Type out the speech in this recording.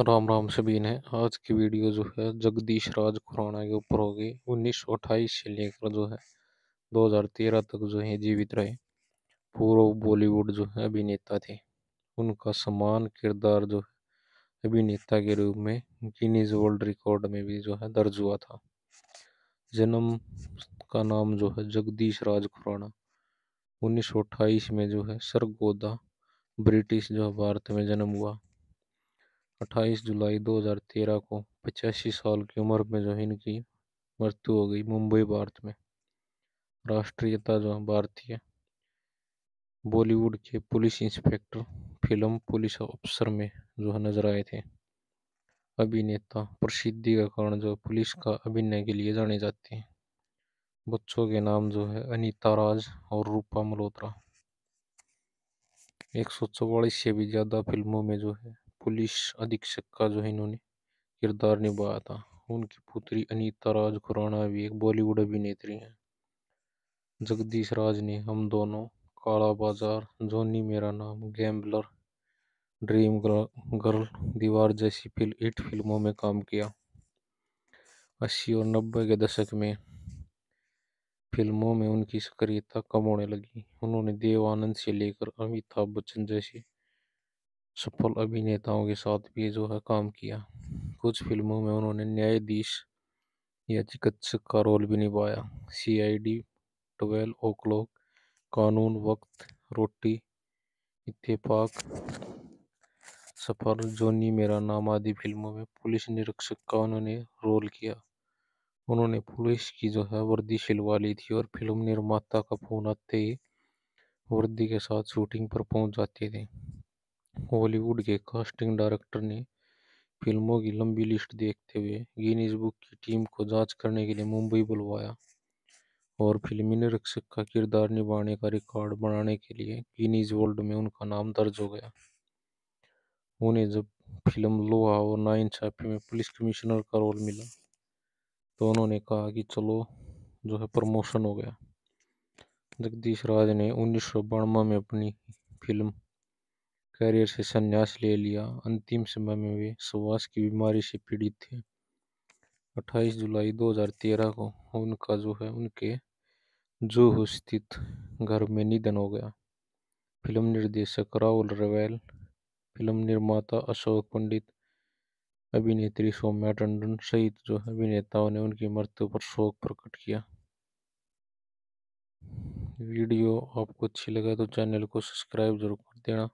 राम राम सभी ने आज की वीडियो जो है जगदीश राज खुराना के ऊपर होगी उन्नीस सौ अट्ठाईस से लेकर जो है 2013 तक जो है जीवित रहे पूर्व बॉलीवुड जो है अभिनेता थे उनका समान किरदार जो है अभिनेता के रूप में गिनीज वर्ल्ड रिकॉर्ड में भी जो है दर्ज हुआ था जन्म का नाम जो है जगदीश राज खुराना उन्नीस में जो है सरगोदा ब्रिटिश जो है भारत में जन्म हुआ अट्ठाईस जुलाई 2013 को पचासी साल की उम्र में जो इनकी मृत्यु हो गई मुंबई भारत में राष्ट्रीयता जो भारतीय बॉलीवुड के पुलिस इंस्पेक्टर फिल्म पुलिस अफसर में जो है नजर आए थे अभिनेता प्रसिद्धि का कारण जो पुलिस का अभिनय के लिए जाने जाते हैं बच्चों के नाम जो है अनीता राज और रूपा मल्होत्रा एक सौ चौवालीस से भी ज़्यादा फिल्मों में जो है पुलिस अधीक्षक का जो है इन्होंने किरदार निभाया था उनकी पुत्री अनीता राज खुराना भी एक बॉलीवुड अभिनेत्री हैं जगदीश राज ने हम दोनों काला बाजार जोनी मेरा नाम गैम्बलर ड्रीम गर्ल दीवार जैसी फिल्म एट फिल्मों में काम किया अस्सी और नब्बे के दशक में फिल्मों में उनकी सक्रियता कम होने लगी उन्होंने देव आनंद से लेकर अमिताभ बच्चन जैसे सफल अभिनेताओं के साथ भी जो है काम किया कुछ फिल्मों में उन्होंने न्यायाधीश या चिकित्सक का रोल भी निभाया C I D twelve o'clock कानून वक्त रोटी इत्तेफाक सफ़र जोनी मेरा नाम आदि फिल्मों में पुलिस निरीक्षक का उन्होंने रोल किया उन्होंने पुलिस की जो है वर्दी सिलवा ली थी और फिल्म निर्माता का फ़ोन आते ही वर्दी के साथ शूटिंग पर पहुंच जाते थे हॉलीवुड के कास्टिंग डायरेक्टर ने फिल्मों की लंबी लिस्ट देखते हुए गिनीज बुक की टीम को जांच करने के लिए मुंबई बुलवाया और फिल्मी निरीक्षक का किरदार निभाने का रिकॉर्ड बनाने के लिए गिनीज वर्ल्ड में उनका नाम दर्ज हो गया उन्हें जब फिल्म लोहा और नाइन छापी में पुलिस कमिश्नर का रोल मिला तो उन्होंने कहा कि चलो जो है प्रमोशन हो गया जगदीश राज ने उन्नीस में अपनी फिल्म करियर से संन्यास ले लिया अंतिम समय में वे सुहास की बीमारी से पीड़ित थे 28 जुलाई 2013 को उनका जो है उनके जूह स्थित घर में निधन हो गया फिल्म निर्देशक राहुल रवेल फिल्म निर्माता अशोक पंडित अभिनेत्री सौम्या टंडन सहित जो अभिनेताओं ने उनकी मृत्यु पर शोक प्रकट किया वीडियो आपको अच्छी लगा तो चैनल को सब्सक्राइब जरूर कर देना